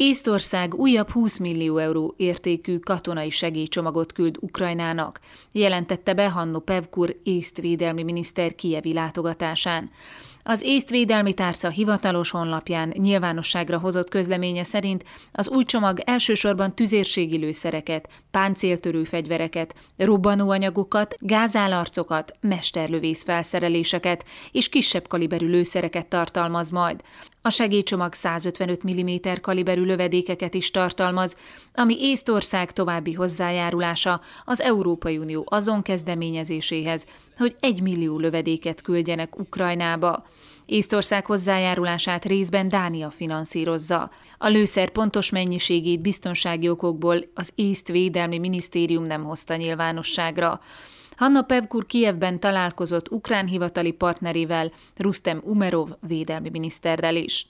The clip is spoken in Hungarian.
Észtország újabb 20 millió euró értékű katonai segélycsomagot küld Ukrajnának, jelentette be Hanno Pevkur észtvédelmi miniszter kievi látogatásán. Az észtvédelmi tárca hivatalos honlapján nyilvánosságra hozott közleménye szerint az új csomag elsősorban tüzérségi lőszereket, páncéltörő fegyvereket, robbanóanyagokat, gázálarcokat, mesterlövész felszereléseket és kisebb kaliberű lőszereket tartalmaz majd. A segélycsomag 155 mm kaliberű lövedékeket is tartalmaz, ami Észtország további hozzájárulása az Európai Unió azon kezdeményezéséhez, hogy egy millió lövedéket küldjenek Ukrajnába. Észtország hozzájárulását részben Dánia finanszírozza. A lőszer pontos mennyiségét biztonsági okokból az Észt Védelmi Minisztérium nem hozta nyilvánosságra. Hanna Pevkur Kievben találkozott ukrán hivatali partnerével, Rustem Umerov védelmi miniszterrel is.